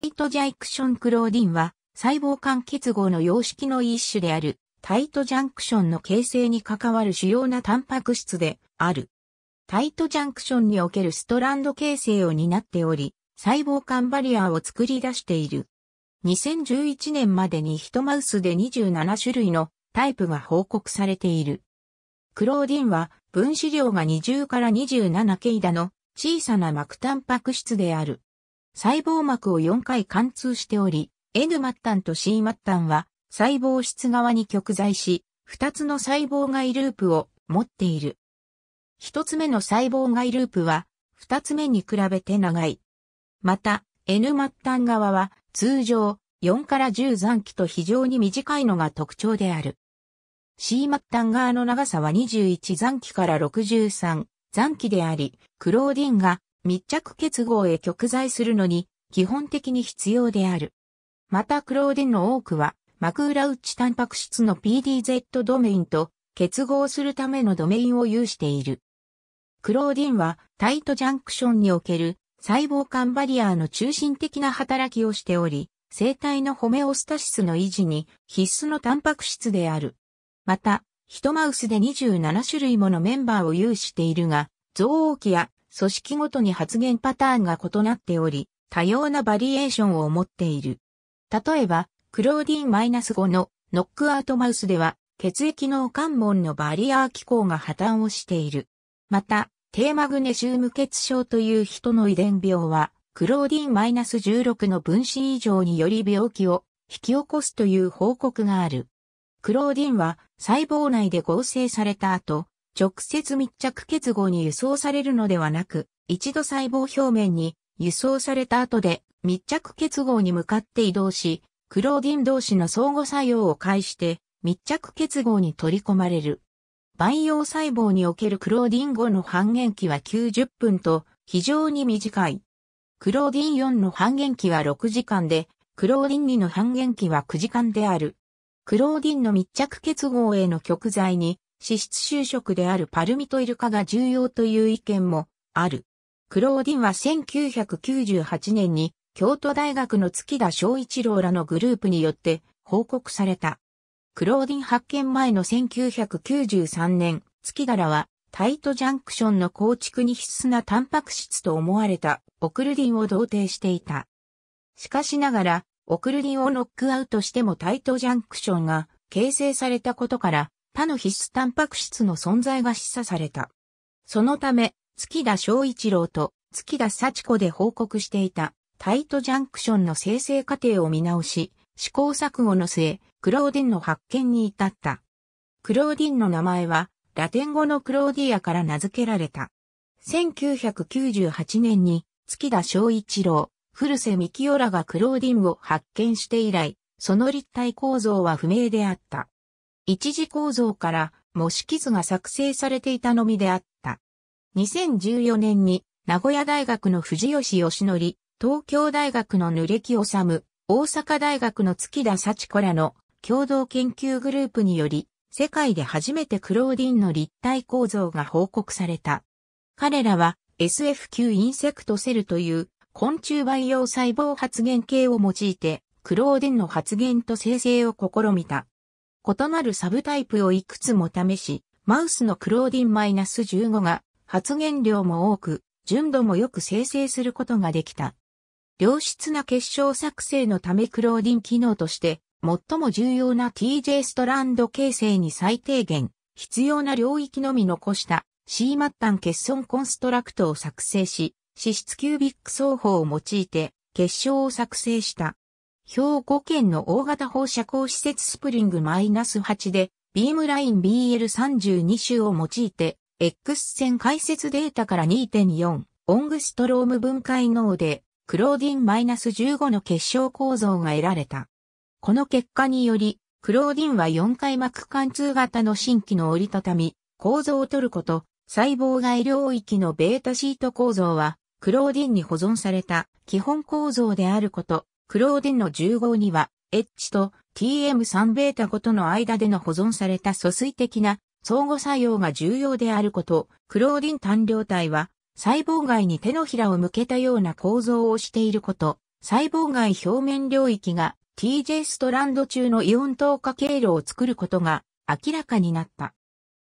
イトジャイクションクローディンは細胞間結合の様式の一種であるタイトジャンクションの形成に関わる主要なタンパク質である。タイトジャンクションにおけるストランド形成を担っており、細胞間バリアを作り出している。2011年までに一マウスで27種類のタイプが報告されている。クローディンは分子量が20から2 7イだの小さな膜タンパク質である。細胞膜を4回貫通しており、N 末端と C 末端は細胞質側に極在し、2つの細胞外ループを持っている。1つ目の細胞外ループは、2つ目に比べて長い。また、N 末端側は通常4から10残機と非常に短いのが特徴である。C 末端側の長さは21残機から63残機であり、クローディンが密着結合へ極在するのに基本的に必要である。またクローデンの多くはマクラウッチタンパク質の PDZ ドメインと結合するためのドメインを有している。クローディンはタイトジャンクションにおける細胞間バリアーの中心的な働きをしており、生体のホメオスタシスの維持に必須のタンパク質である。また、ヒトマウスで27種類ものメンバーを有しているが、ウオキや組織ごとに発言パターンが異なっており、多様なバリエーションを持っている。例えば、クローディン -5 のノックアウトマウスでは、血液脳関門のバリアー機構が破綻をしている。また、低マグネシウム血症という人の遺伝病は、クローディン -16 の分子異常により病気を引き起こすという報告がある。クローディンは細胞内で合成された後、直接密着結合に輸送されるのではなく、一度細胞表面に輸送された後で密着結合に向かって移動し、クローディン同士の相互作用を介して密着結合に取り込まれる。培養細胞におけるクローディン5の半減期は90分と非常に短い。クローディン4の半減期は6時間で、クローディン2の半減期は9時間である。クローディンの密着結合への極材に脂質就職であるパルミトイル化が重要という意見もある。クローディンは1998年に京都大学の月田昭一郎らのグループによって報告された。クローディン発見前の1993年、月田らはタイトジャンクションの構築に必須なタンパク質と思われたオクルディンを同定していた。しかしながら、オクルディンをノックアウトしてもタイトジャンクションが形成されたことから、他の必須タンパク質の存在が示唆された。そのため、月田昭一郎と月田幸子で報告していたタイトジャンクションの生成過程を見直し、試行錯誤の末、クローディンの発見に至った。クローディンの名前は、ラテン語のクローディアから名付けられた。1998年に、月田昭一郎、古瀬幹夫らがクローディンを発見して以来、その立体構造は不明であった。一次構造から模式図が作成されていたのみであった。2014年に名古屋大学の藤吉義則、東京大学の濡れ木治、大阪大学の月田幸子らの共同研究グループにより、世界で初めてクローディンの立体構造が報告された。彼らは SF9 インセクトセルという昆虫培養細胞発現系を用いて、クローディンの発現と生成を試みた。異なるサブタイプをいくつも試し、マウスのクローディン -15 が発言量も多く、純度もよく生成することができた。良質な結晶作成のためクローディン機能として最も重要な TJ ストランド形成に最低限必要な領域のみ残した C 末端欠損コンストラクトを作成し、脂質キュービック奏法を用いて結晶を作成した。兵庫県の大型放射光施設スプリング -8 で、ビームライン BL32 種を用いて、X 線解説データから2.4、オングストローム分解能で、クローディン -15 の結晶構造が得られた。この結果により、クローディンは4回膜貫通型の新規の折りたたみ、構造を取ること、細胞外領域のベータシート構造は、クローディンに保存された基本構造であること、クローデンの10号には、H と TM3 β ご5との間での保存された疎水的な相互作用が重要であること、クローディン単量体は細胞外に手のひらを向けたような構造をしていること、細胞外表面領域が TJ ストランド中のイオン透過経路を作ることが明らかになった。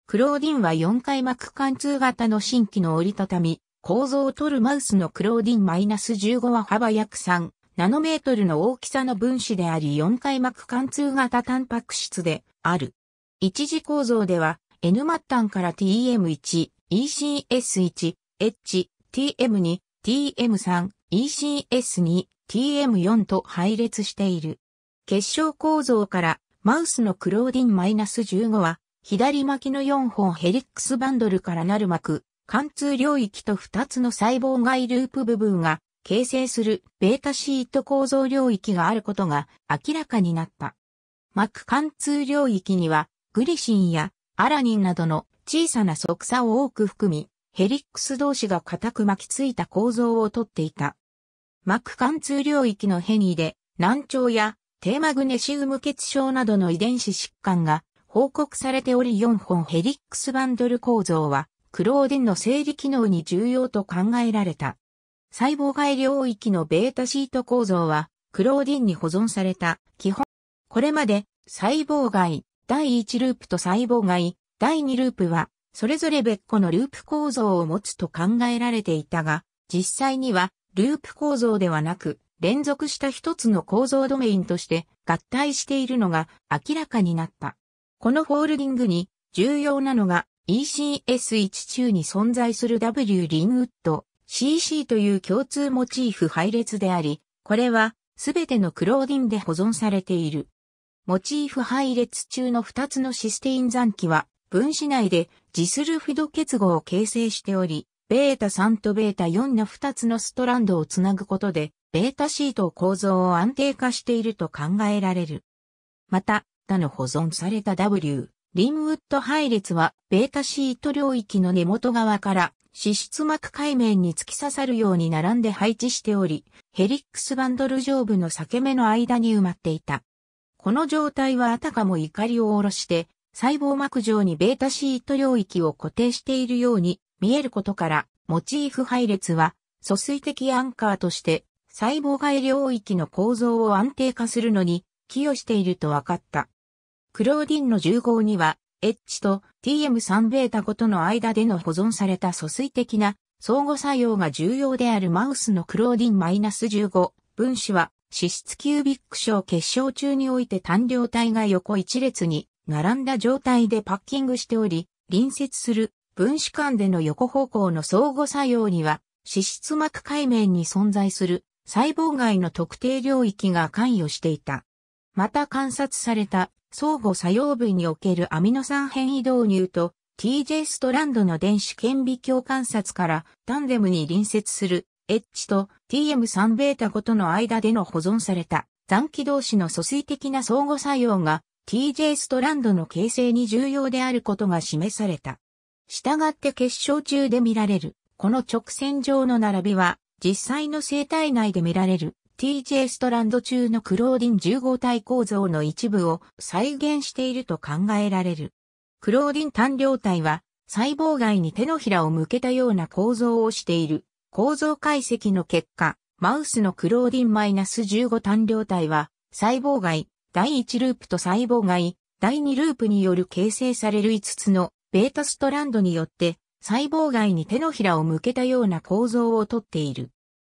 クローディンは4回膜貫通型の新規の折りたたみ、構造を取るマウスのクローディン -15 は幅約3ナノメートルの大きさの分子であり4回膜貫通型タンパク質である。一次構造では N 末端から TM1、ECS1、H、TM2、TM3、ECS2、TM4 と配列している。結晶構造からマウスのクローディン -15 は左巻きの4本ヘリックスバンドルからなる膜、貫通領域と2つの細胞外ループ部分が形成するベータシート構造領域があることが明らかになった。膜貫通領域にはグリシンやアラニンなどの小さな側差を多く含み、ヘリックス同士が固く巻きついた構造をとっていた。膜貫通領域の変異で難聴や低マグネシウム欠症などの遺伝子疾患が報告されており4本ヘリックスバンドル構造はクローデンの生理機能に重要と考えられた。細胞外領域のベータシート構造は、クローディンに保存された基本。これまで、細胞外、第1ループと細胞外、第2ループは、それぞれ別個のループ構造を持つと考えられていたが、実際には、ループ構造ではなく、連続した一つの構造ドメインとして合体しているのが明らかになった。このフォールディングに重要なのが ECS1 中に存在する W リンウッド CC という共通モチーフ配列であり、これはすべてのクローディンで保存されている。モチーフ配列中の2つのシステイン残機は分子内でジスルフド結合を形成しており、ベータ3とベータ4の2つのストランドをつなぐことで、ベータシート構造を安定化していると考えられる。また、他の保存された W、リンウッド配列は、ベータシート領域の根元側から、脂質膜海面に突き刺さるように並んで配置しており、ヘリックスバンドル上部の裂け目の間に埋まっていた。この状態はあたかも怒りを下ろして、細胞膜上にベータシート領域を固定しているように見えることから、モチーフ配列は、疎水的アンカーとして、細胞外領域の構造を安定化するのに寄与していると分かった。クローディンの1合には、H と TM3 β ご5との間での保存された疎水的な相互作用が重要であるマウスのクローディン -15 分子は脂質キュービック症結晶中において単量体が横一列に並んだ状態でパッキングしており、隣接する分子間での横方向の相互作用には脂質膜界面に存在する細胞外の特定領域が関与していた。また観察された相互作用部におけるアミノ酸変異導入と TJ ストランドの電子顕微鏡観察からタンデムに隣接する H と TM3β5 との間での保存された残機同士の素水的な相互作用が TJ ストランドの形成に重要であることが示された。したがって結晶中で見られる、この直線上の並びは実際の生体内で見られる TJ ストランド中のクローディン15体構造の一部を再現していると考えられる。クローディン単量体は細胞外に手のひらを向けたような構造をしている。構造解析の結果、マウスのクローディン -15 単量体は細胞外、第1ループと細胞外、第2ループによる形成される5つのベータストランドによって細胞外に手のひらを向けたような構造をとっている。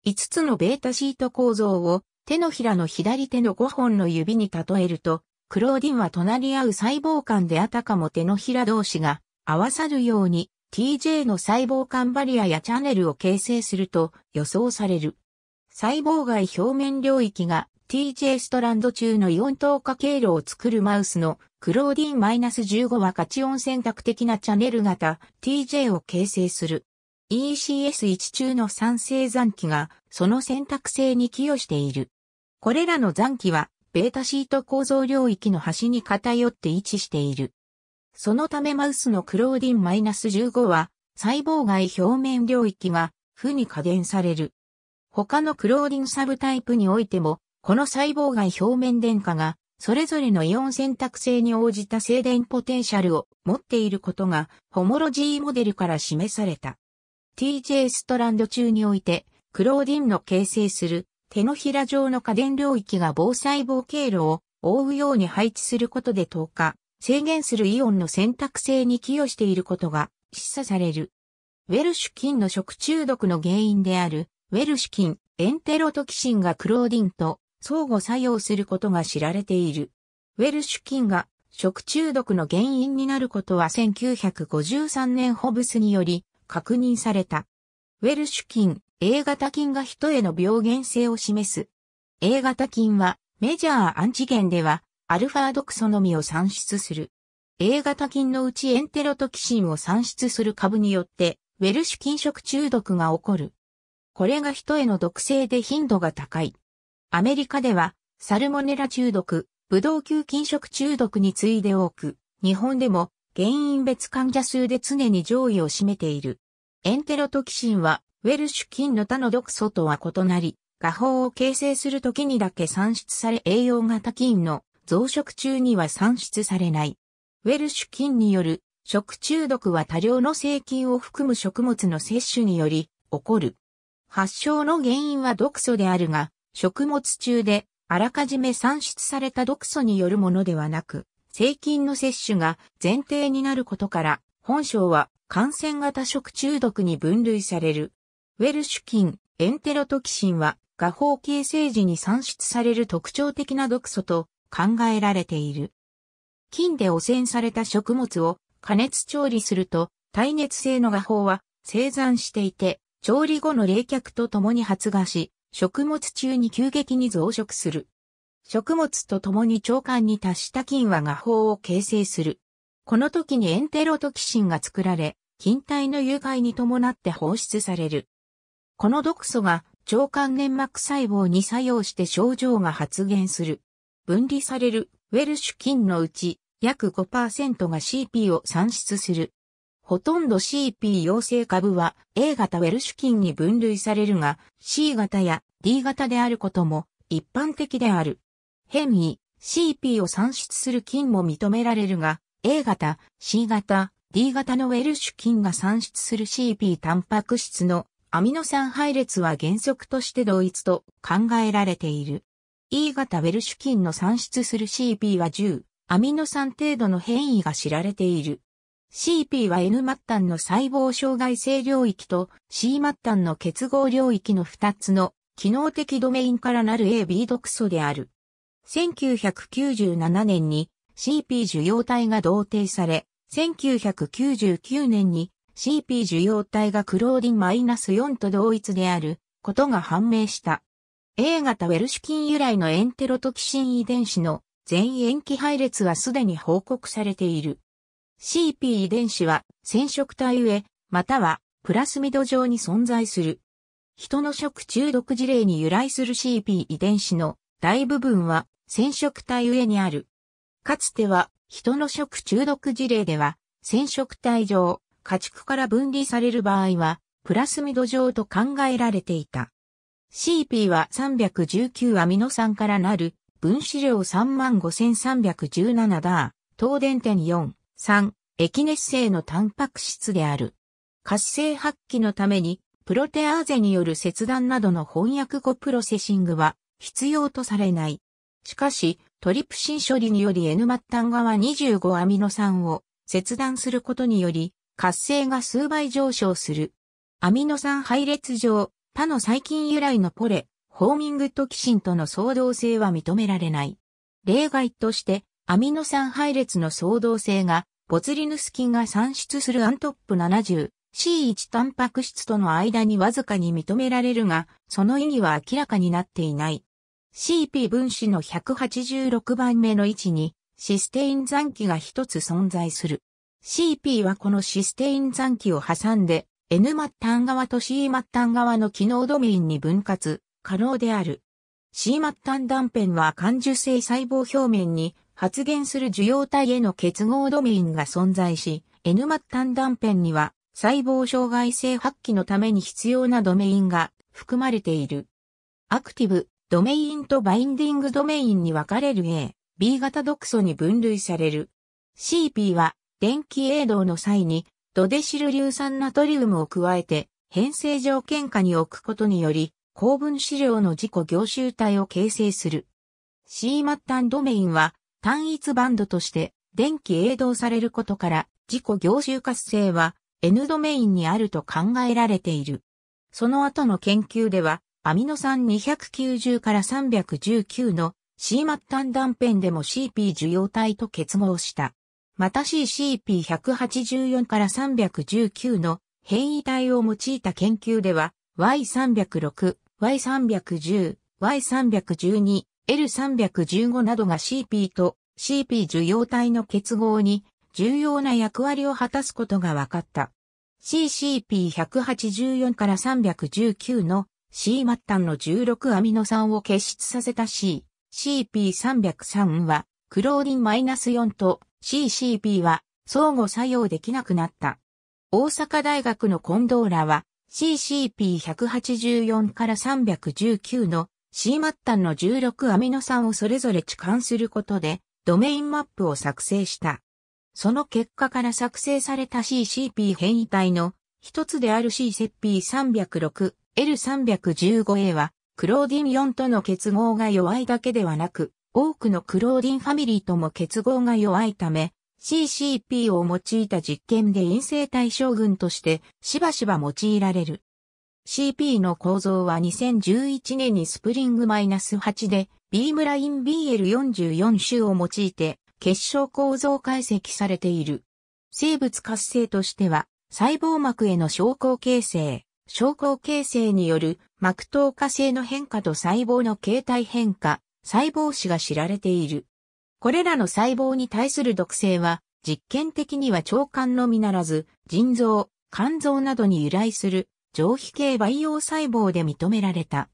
5つのベータシート構造を手のひらの左手の5本の指に例えると、クローディンは隣り合う細胞間であたかも手のひら同士が合わさるように TJ の細胞間バリアやチャネルを形成すると予想される。細胞外表面領域が TJ ストランド中のイオン透過経路を作るマウスのクローディン -15 はカチオン選択的なチャネル型 TJ を形成する。ECS1 中の酸性残機がその選択性に寄与している。これらの残機は、ベータシート構造領域の端に偏って位置している。そのためマウスのクローディン -15 は、細胞外表面領域が負に加減される。他のクローディンサブタイプにおいても、この細胞外表面電荷が、それぞれのイオン選択性に応じた静電ポテンシャルを持っていることが、ホモロジーモデルから示された。TJ ストランド中において、クローディンの形成する手のひら状の家電領域が防細胞経路を覆うように配置することで10日、制限するイオンの選択性に寄与していることが示唆される。ウェルシュ菌の食中毒の原因である、ウェルシュ菌、エンテロトキシンがクローディンと相互作用することが知られている。ウェルシュ菌が食中毒の原因になることは1953年ホブスにより確認された。ウェルシュ菌、A 型菌が人への病原性を示す。A 型菌はメジャーアンチゲンではアルファ毒素のみを産出する。A 型菌のうちエンテロトキシンを産出する株によってウェルシュ菌食中毒が起こる。これが人への毒性で頻度が高い。アメリカではサルモネラ中毒、ブドウ球菌食中毒に次いで多く、日本でも原因別患者数で常に上位を占めている。エンテロトキシンは、ウェルシュ菌の他の毒素とは異なり、画法を形成する時にだけ産出され栄養型菌の増殖中には産出されない。ウェルシュ菌による食中毒は多量の生菌を含む食物の摂取により起こる。発症の原因は毒素であるが、食物中であらかじめ産出された毒素によるものではなく、正菌の摂取が前提になることから、本性は感染型食中毒に分類される。ウェルシュ菌、エンテロトキシンは、画法形成時に産出される特徴的な毒素と考えられている。菌で汚染された食物を加熱調理すると、耐熱性の画法は生産していて、調理後の冷却とともに発芽し、食物中に急激に増殖する。食物と共に腸管に達した菌は画法を形成する。この時にエンテロトキシンが作られ、菌体の誘拐に伴って放出される。この毒素が腸管粘膜細胞に作用して症状が発現する。分離されるウェルシュ菌のうち約5%が CP を産出する。ほとんど CP 陽性株は A 型ウェルシュ菌に分類されるが C 型や D 型であることも一般的である。変異、CP を産出する菌も認められるが、A 型、C 型、D 型のウェルシュ菌が産出する CP タンパク質のアミノ酸配列は原則として同一と考えられている。E 型ウェルシュ菌の産出する CP は10、アミノ酸程度の変異が知られている。CP は N 末端の細胞障害性領域と C 末端の結合領域の2つの機能的ドメインからなる AB 毒素である。1997年に CP 受容体が同定され、1999年に CP 受容体がクローディン -4 と同一であることが判明した。A 型ウェルシュ菌由来のエンテロトキシン遺伝子の全塩基配列はすでに報告されている。CP 遺伝子は染色体上、またはプラスミド上に存在する。人の食中毒事例に由来する CP 遺伝子の大部分は染色体上にある。かつては、人の食中毒事例では、染色体上、家畜から分離される場合は、プラスミド状と考えられていた。CP は319アミノ酸からなる、分子量35317ダー、東電点4、3、エキネス性のタンパク質である。活性発揮のために、プロテアーゼによる切断などの翻訳後プロセシングは必要とされない。しかし、トリプシン処理により N 末端側25アミノ酸を切断することにより、活性が数倍上昇する。アミノ酸配列上、他の細菌由来のポレ、ホーミングトキシンとの相動性は認められない。例外として、アミノ酸配列の相動性が、ボツリヌス菌が産出するアントップ 70C1 タンパク質との間にわずかに認められるが、その意義は明らかになっていない。CP 分子の186番目の位置にシステイン残機が一つ存在する。CP はこのシステイン残機を挟んで N 末端側と C 末端側の機能ドメインに分割可能である。C 末端断片は感受性細胞表面に発現する受容体への結合ドメインが存在し、N 末端断片には細胞障害性発揮のために必要なドメインが含まれている。アクティブドメインとバインディングドメインに分かれる A、B 型毒素に分類される。CP は、電気栄動の際に、ドデシル硫酸ナトリウムを加えて、変成条件下に置くことにより、高分子量の自己凝集体を形成する。C 末端ドメインは、単一バンドとして、電気栄動されることから、自己凝集活性は N ドメインにあると考えられている。その後の研究では、アミノ酸290から319の C 末端断片でも CP 受容体と結合した。また CCP184 から319の変異体を用いた研究では Y306、Y310、Y312、L315 などが CP と CP 受容体の結合に重要な役割を果たすことが分かった。CCP184 から319の C 末端の16アミノ酸を結出させた C、CP303 は、クローリンマイナス -4 と CCP は相互作用できなくなった。大阪大学のコンドーラは CCP184 から319の C 末端の16アミノ酸をそれぞれ置換することでドメインマップを作成した。その結果から作成された CCP 変異体の一つである CCP306 L315A は、クローディン4との結合が弱いだけではなく、多くのクローディンファミリーとも結合が弱いため、CCP を用いた実験で陰性対象群としてしばしば用いられる。CP の構造は2011年にスプリングマイナス -8 でビームライン BL44 種を用いて結晶構造解析されている。生物活性としては細胞膜への昇降形成、症候形成による膜透化性の変化と細胞の形態変化、細胞死が知られている。これらの細胞に対する毒性は、実験的には腸管のみならず、腎臓、肝臓などに由来する上皮系培養細胞で認められた。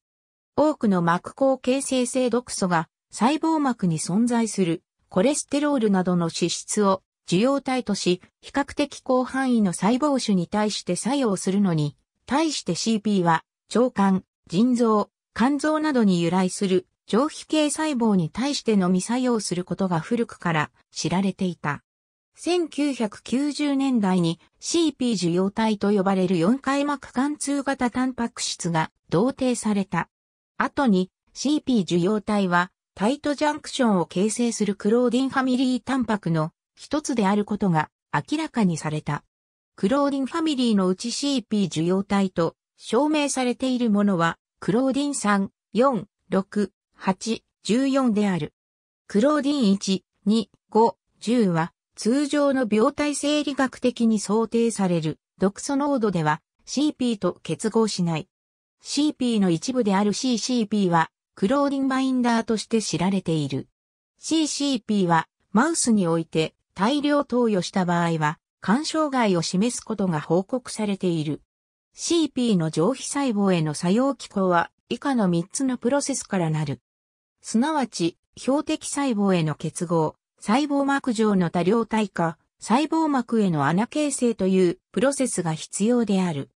多くの膜口形成性毒素が細胞膜に存在するコレステロールなどの脂質を受容体とし、比較的広範囲の細胞種に対して作用するのに対して CP は、腸管、腎臓、肝臓などに由来する上皮系細胞に対してのみ作用することが古くから知られていた。1990年代に CP 受容体と呼ばれる4回膜貫通型タンパク質が同定された。後に CP 受容体はタイトジャンクションを形成するクローディンファミリータンパクの一つであることが明らかにされた。クローディンファミリーのうち CP 受容体と証明されているものは、クローディン3、4、6、8、14である。クローディン1、2、5、10は、通常の病態生理学的に想定される毒素濃度では CP と結合しない。CP の一部である CCP はクローディンバインダーとして知られている。CCP はマウスにおいて大量投与した場合は肝障害を示すことが報告されている。CP の上皮細胞への作用機構は以下の3つのプロセスからなる。すなわち、標的細胞への結合、細胞膜上の多量体化、細胞膜への穴形成というプロセスが必要である。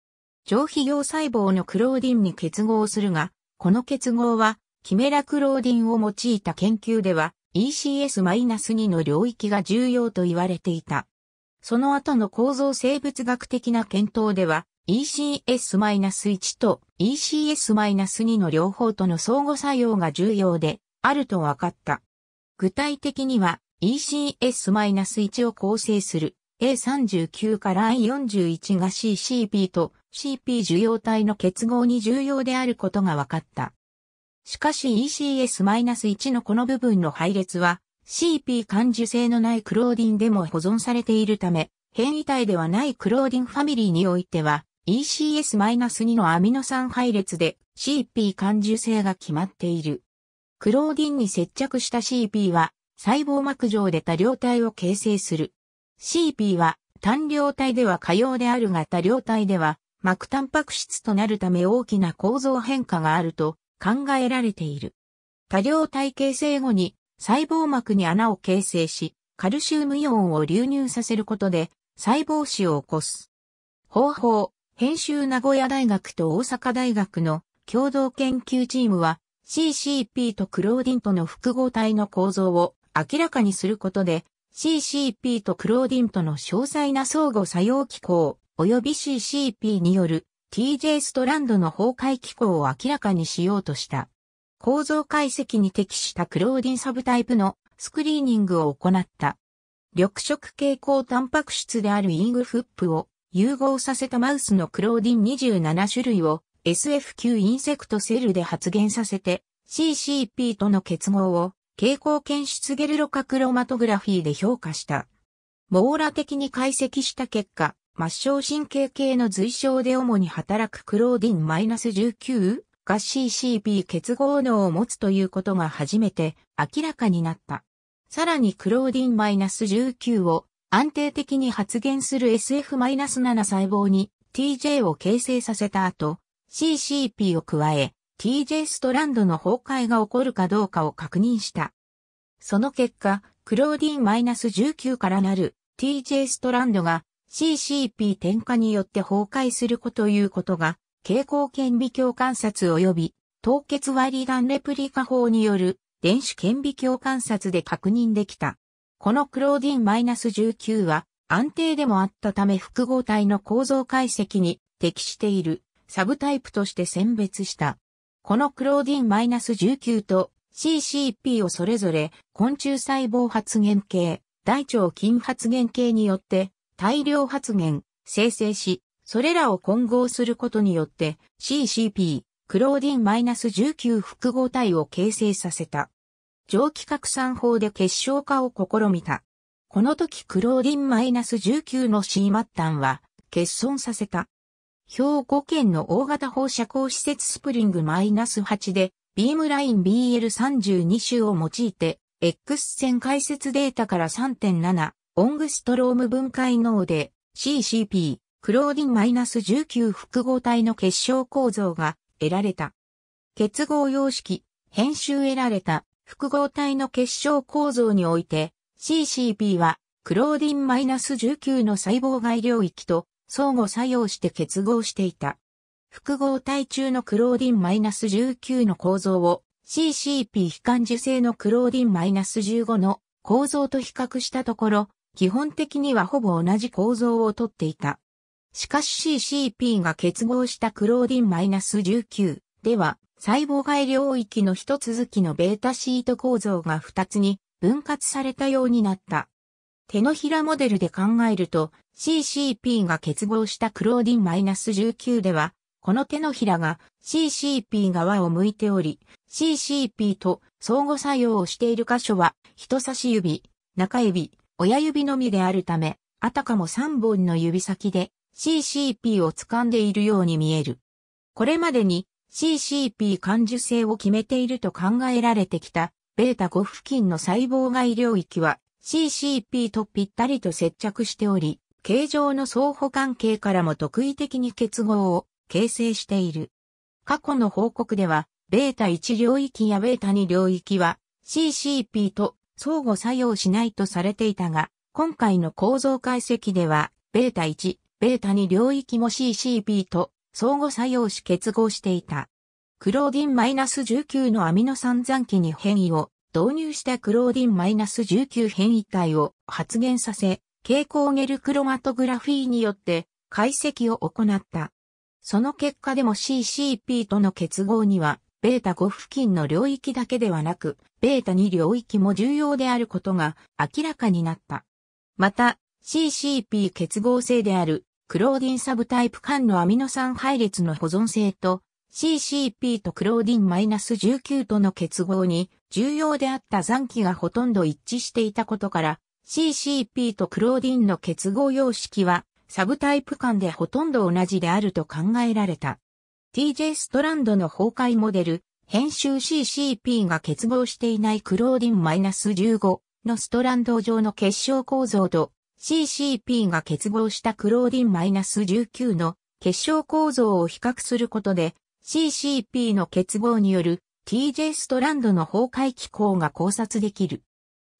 上皮用細胞のクローディンに結合するが、この結合は、キメラクローディンを用いた研究では、ECS-2 の領域が重要と言われていた。その後の構造生物学的な検討では、ECS-1 と ECS-2 の両方との相互作用が重要であると分かった。具体的には ECS-1 を構成する A39 から I41 が CCP と CP 受容体の結合に重要であることが分かった。しかし ECS-1 のこの部分の配列は CP 感受性のないクローディンでも保存されているため、変異体ではないクローディンファミリーにおいては、ECS-2 のアミノ酸配列で CP 感受性が決まっている。クローディンに接着した CP は、細胞膜上で多量体を形成する。CP は単量体では可用であるが多量体では膜タンパク質となるため大きな構造変化があると考えられている。多量体形成後に細胞膜に穴を形成し、カルシウムイオンを流入させることで、細胞死を起こす。方法、編集名古屋大学と大阪大学の共同研究チームは、CCP とクローディンとの複合体の構造を明らかにすることで、CCP とクローディンとの詳細な相互作用機構、及び CCP による TJ ストランドの崩壊機構を明らかにしようとした。構造解析に適したクローディンサブタイプのスクリーニングを行った。緑色蛍光タンパク質であるイングフップを融合させたマウスのクローディン27種類を SF9 インセクトセルで発現させて CCP との結合を蛍光検出ゲルロカクロマトグラフィーで評価した。網羅的に解析した結果、末梢神経系の随症で主に働くクローディン -19 が c c p 結合能を持つということが初めて明らかになった。さらにクローディン -19 を安定的に発現する SF-7 細胞に TJ を形成させた後、CCP を加え、TJ ストランドの崩壊が起こるかどうかを確認した。その結果、クローディン -19 からなる TJ ストランドが CCP 添加によって崩壊するこということが蛍光顕微鏡観察及び凍結割り眼レプリカ法による電子顕微鏡観察で確認できた。このクローディン -19 は安定でもあったため複合体の構造解析に適しているサブタイプとして選別した。このクローディン -19 と CCP をそれぞれ昆虫細胞発現系、大腸菌発現系によって大量発現、生成し、それらを混合することによって CCP、クローディン -19 複合体を形成させた。蒸気拡散法で結晶化を試みた。この時クローディン -19 の C 末端は欠損させた。兵庫県の大型放射光施設スプリング -8 でビームライン BL32 種を用いて X 線解説データから3.7オングストローム分解能で CCP クローディン -19 複合体の結晶構造が得られた。結合様式、編集得られた複合体の結晶構造において CCP はクローディン -19 の細胞外領域と相互作用して結合していた。複合体中のクローディン -19 の構造を CCP 非感受性のクローディン -15 の構造と比較したところ、基本的にはほぼ同じ構造をとっていた。しかし CCP が結合したクローディン -19 では、細胞外領域の一続きのベータシート構造が二つに分割されたようになった。手のひらモデルで考えると CCP が結合したクローディン -19 では、この手のひらが CCP 側を向いており、CCP と相互作用をしている箇所は人差し指、中指、親指のみであるため、あたかも3本の指先で CCP を掴んでいるように見える。これまでに CCP 感受性を決めていると考えられてきた、β 5付近の細胞外領域は CCP とぴったりと接着しており、形状の相互関係からも特異的に結合を形成している。過去の報告では、β 1領域や β 2領域は CCP と相互作用しないとされていたが、今回の構造解析では、β 1、ベータに領域も c c p と相互作用し結合していた。クローディン -19 のアミノ酸残機に変異を導入したクローディン -19 変異体を発現させ、蛍光ゲルクロマトグラフィーによって解析を行った。その結果でも CCP との結合には、ベータ5付近の領域だけではなく、ベータ2領域も重要であることが明らかになった。また、CCP 結合性であるクローディンサブタイプ間のアミノ酸配列の保存性と CCP とクローディン -19 との結合に重要であった残機がほとんど一致していたことから CCP とクローディンの結合様式はサブタイプ間でほとんど同じであると考えられた。TJ ストランドの崩壊モデル、編集 CCP が結合していないクローディン -15 のストランド上の結晶構造と CCP が結合したクローディン -19 の結晶構造を比較することで、CCP の結合による TJ ストランドの崩壊機構が考察できる。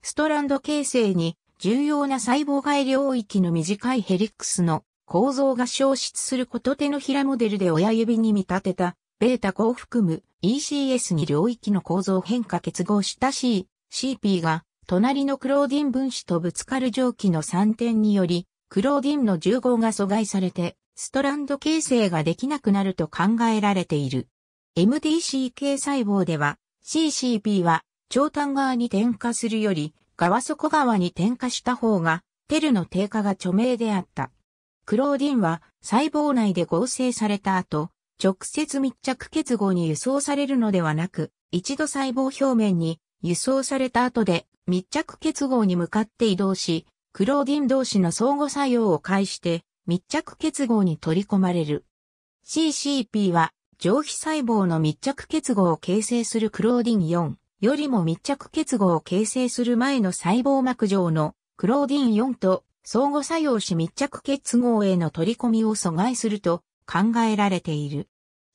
ストランド形成に重要な細胞外領域の短いヘリックスの構造が消失すること手のひらモデルで親指に見立てた、ベータ5を含む ECS に領域の構造変化結合した CCP が隣のクローディン分子とぶつかる蒸気の散点により、クローディンの重合が阻害されて、ストランド形成ができなくなると考えられている。MDCK 細胞では、c c p は長短側に点火するより、側底側に点火した方が、テルの低下が著名であった。クローディンは細胞内で合成された後、直接密着結合に輸送されるのではなく、一度細胞表面に輸送された後で密着結合に向かって移動し、クローディン同士の相互作用を介して密着結合に取り込まれる。CCP は上皮細胞の密着結合を形成するクローディン4よりも密着結合を形成する前の細胞膜上のクローディン4と相互作用し密着結合への取り込みを阻害すると考えられている。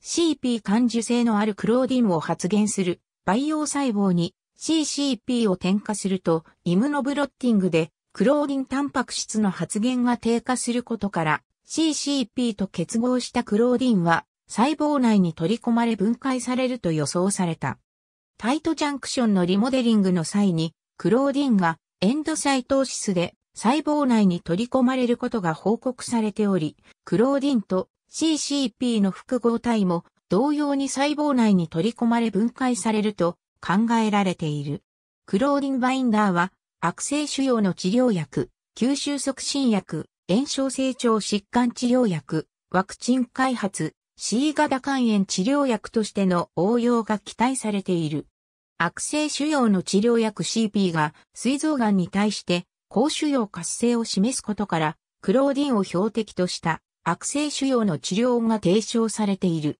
CP 感受性のあるクローディンを発現する培養細胞に CCP を添加すると、イムノブロッティングで、クローリンタンパク質の発現が低下することから、CCP と結合したクローリンは、細胞内に取り込まれ分解されると予想された。タイトジャンクションのリモデリングの際に、クローリンがエンドサイトーシスで細胞内に取り込まれることが報告されており、クローリンと CCP の複合体も同様に細胞内に取り込まれ分解されると考えられている。クローディンバインダーは悪性腫瘍の治療薬、吸収促進薬、炎症成長疾患治療薬、ワクチン開発、C 型肝炎治療薬としての応用が期待されている。悪性腫瘍の治療薬 CP が膵臓癌に対して高腫瘍活性を示すことからクローディンを標的とした悪性腫瘍の治療が提唱されている。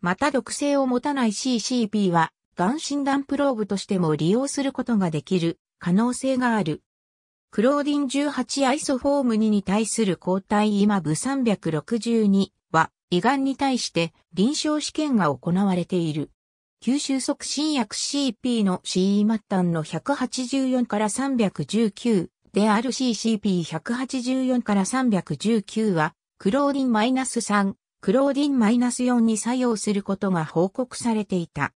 また毒性を持たない CCP はがん診断プローブとしても利用することができる可能性がある。クローディン18アイソフォーム2に対する抗体イマブ362は胃がんに対して臨床試験が行われている。吸収促進薬 CP の CE 末端の184から319である CCP184 から319はクローディン -3、クローディン -4 に作用することが報告されていた。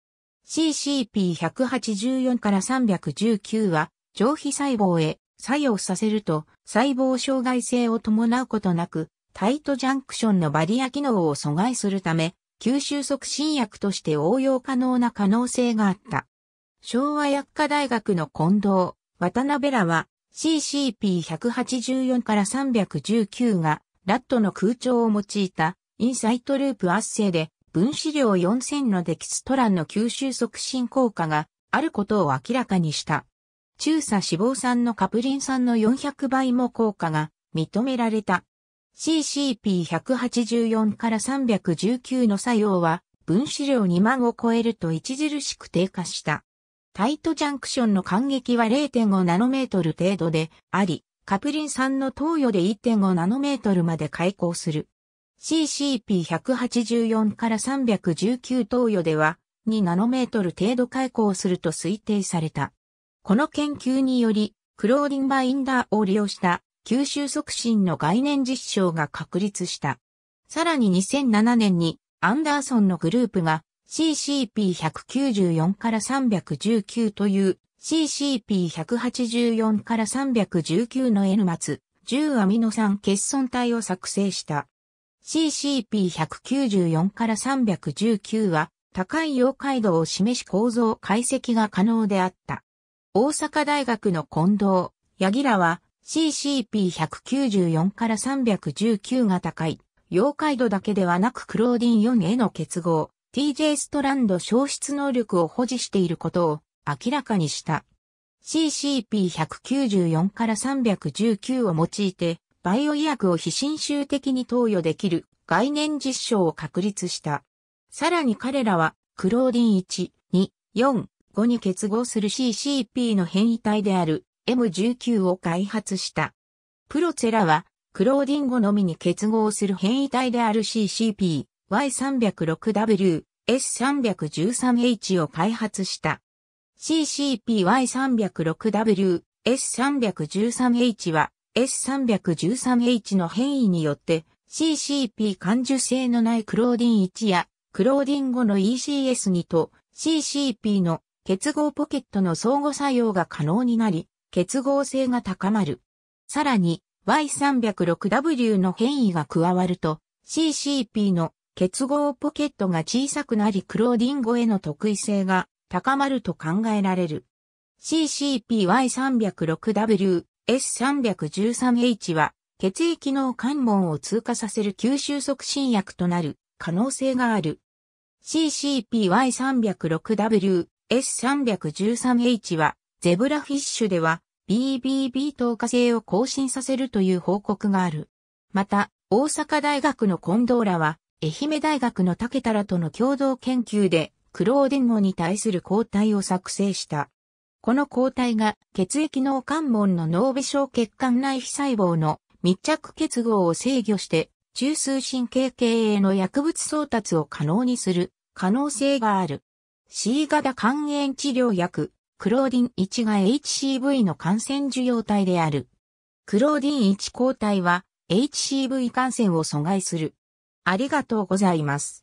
CCP184 から319は上皮細胞へ作用させると細胞障害性を伴うことなくタイトジャンクションのバリア機能を阻害するため吸収促進薬として応用可能な可能性があった。昭和薬科大学の近藤、渡辺らは CCP184 から319がラットの空調を用いたインサイトループ圧生で分子量4000のデキストランの吸収促進効果があることを明らかにした。中鎖脂肪酸のカプリン酸の400倍も効果が認められた。CCP184 から319の作用は分子量2万を超えると著しく低下した。タイトジャンクションの間隙は0.5ナノメートル程度であり、カプリン酸の投与で1.5ナノメートルまで開口する。CCP184 から319投与では2ナノメートル程度開口すると推定された。この研究により、クローディンバインダーを利用した吸収促進の概念実証が確立した。さらに2007年にアンダーソンのグループが CCP194 から319という CCP184 から319の N 末10アミノ酸欠損体を作成した。CCP194 から319は高い溶解度を示し構造解析が可能であった。大阪大学の近藤、ギラは CCP194 から319が高い溶解度だけではなくクローディン4への結合 TJ ストランド消失能力を保持していることを明らかにした。CCP194 から319を用いてバイオ医薬を非侵襲的に投与できる概念実証を確立した。さらに彼らは、クローディン1、2、4、5に結合する CCP の変異体である M19 を開発した。プロツェラは、クローディン5のみに結合する変異体である CCP、Y306W、S313H を開発した。CCPY306W、S313H は S313H の変異によって CCP 感受性のないクローディン1やクローディン5の ECS2 と CCP の結合ポケットの相互作用が可能になり、結合性が高まる。さらに Y306W の変異が加わると CCP の結合ポケットが小さくなりクローディン5への特異性が高まると考えられる。CCPY306W S313H は血液の関門を通過させる吸収促進薬となる可能性がある。CCPY306W S313H はゼブラフィッシュでは BBB 透過性を更新させるという報告がある。また、大阪大学のコンドーラは愛媛大学の竹田らとの共同研究でクローデンゴに対する抗体を作成した。この抗体が血液脳関門の脳微小血管内皮細胞の密着結合を制御して、中枢神経系への薬物送達を可能にする可能性がある。C 型肝炎治療薬、クローディン1が HCV の感染受容体である。クローディン1抗体は HCV 感染を阻害する。ありがとうございます。